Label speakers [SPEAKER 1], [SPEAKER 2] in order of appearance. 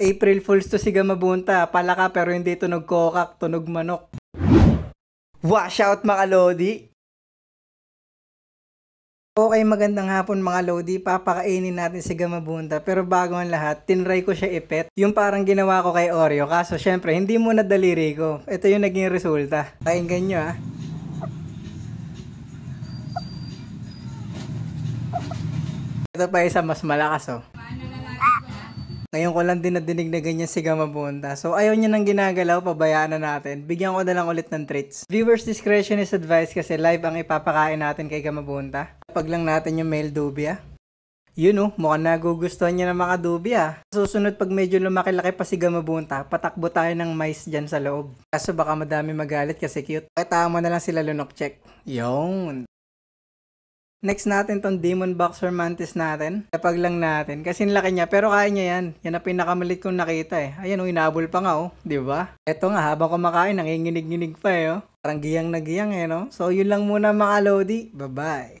[SPEAKER 1] April Fools to si Gamabunta. Palaka pero hindi tunog kokak, tunog manok. Wash out mga Lodi! Okay, magandang hapon mga Lodi. Papakainin natin si Gamabunta. Pero bago ang lahat, tinry ko siya ipet. Yung parang ginawa ko kay Oreo. Kaso syempre, hindi muna daliri ko. Ito yung naging resulta. Pakinggan nyo ah. Ito pa isa mas malakas oh. Ngayon ko lang din nadinig na ganyan si Gamabunda. So ayaw niya nang ginagalaw, pabayaan na natin. Bigyan ko na lang ulit ng treats. Viewers discretion is advised kasi live ang ipapakain natin kay Gamabunda. Kapag lang natin yung male dubia. Ah. Yun oh, mukhang nagugustuhan niya ng mga dubia. Ah. Susunod pag medyo lumaki-laki pa si Gamabunta, patakbo tayo ng mice dyan sa loob. Kaso baka madami magalit kasi cute. Kaya tama na lang sila lunok check. Yun. Next natin tong Demon Boxer Mantis natin. Kapag lang natin. Kasi laki niya. Pero kaya niya yan. Yan ang pinakamalit kong nakita eh. Ayan o, oh, inabol pa nga o. Oh. ba? Diba? Eto nga, habang kumakain, nanginginig-nginig pa eh Oh. Parang giyang na giyang eh no. So yun lang muna mga Lodi. Bye-bye.